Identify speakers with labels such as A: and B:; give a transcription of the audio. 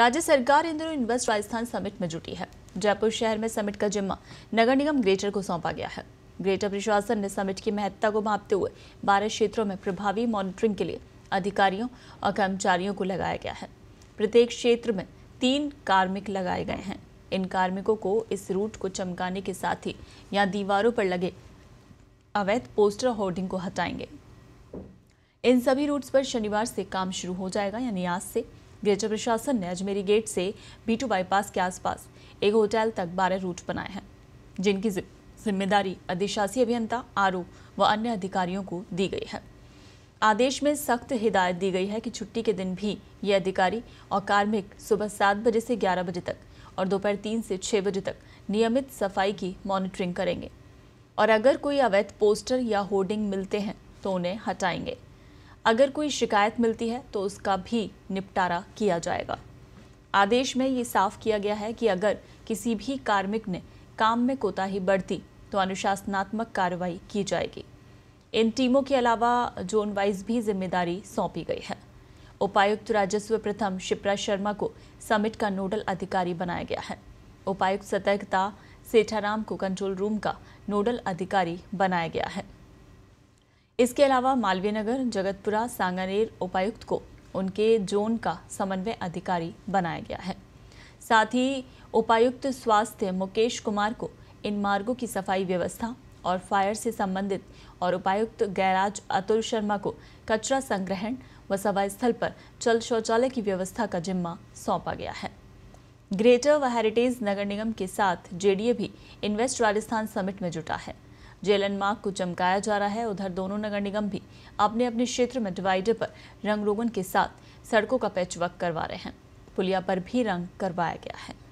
A: राज्य सरकार इन दिनों इन्वेस्ट राजस्थान समिट में जुटी है जयपुर शहर में समिट का जिम्मा नगर निगम ग्रेटर को सौंपा गया है ग्रेटर प्रशासन ने समिट की महत्ता को मापते हुए बारह क्षेत्रों में प्रभावी मॉनिटरिंग के लिए अधिकारियों और कर्मचारियों को लगाया गया है प्रत्येक क्षेत्र में तीन कार्मिक लगाए गए हैं इन कार्मिकों को इस रूट को चमकाने के साथ ही यहाँ दीवारों पर लगे अवैध पोस्टर होर्डिंग को हटाएंगे इन सभी रूट्स पर शनिवार से काम शुरू हो जाएगा यानी आज से बीएचयू प्रशासन ने अजमेरी गेट से बीटू बाईपास के आसपास एक होटल तक बारह रूट बनाए हैं जिनकी जिम्मेदारी अधिशासी अभियंता आर व अन्य अधिकारियों को दी गई है आदेश में सख्त हिदायत दी गई है कि छुट्टी के दिन भी ये अधिकारी और कार्मिक सुबह सात बजे से ग्यारह बजे तक और दोपहर तीन से छः बजे तक नियमित सफाई की मॉनिटरिंग करेंगे और अगर कोई अवैध पोस्टर या होर्डिंग मिलते हैं तो उन्हें हटाएंगे अगर कोई शिकायत मिलती है तो उसका भी निपटारा किया जाएगा आदेश में ये साफ किया गया है कि अगर किसी भी कार्मिक ने काम में कोताही बढ़ती तो अनुशासनात्मक कार्रवाई की जाएगी इन टीमों के अलावा जोन वाइज भी जिम्मेदारी सौंपी गई है उपायुक्त राजस्व प्रथम शिप्रा शर्मा को समिट का नोडल अधिकारी बनाया गया है उपायुक्त सतर्कता सेठाराम को कंट्रोल रूम का नोडल अधिकारी बनाया गया है इसके अलावा मालवीय नगर जगतपुरा सांगानेर उपायुक्त को उनके जोन का समन्वय अधिकारी बनाया गया है साथ ही उपायुक्त स्वास्थ्य मुकेश कुमार को इन मार्गों की सफाई व्यवस्था और फायर से संबंधित और उपायुक्त गैराज अतुल शर्मा को कचरा संग्रहण व सभा स्थल पर चल शौचालय की व्यवस्था का जिम्मा सौंपा गया है ग्रेटर व हेरिटेज नगर निगम के साथ जेडीए भी इन्वेस्ट राजस्थान समिट में जुटा है जेलन मार्ग को चमकाया जा रहा है उधर दोनों नगर निगम भी अपने अपने क्षेत्र में डिवाइडर पर रंग रोगन के साथ सड़कों का पैचवर्क करवा रहे हैं पुलिया पर भी रंग करवाया गया है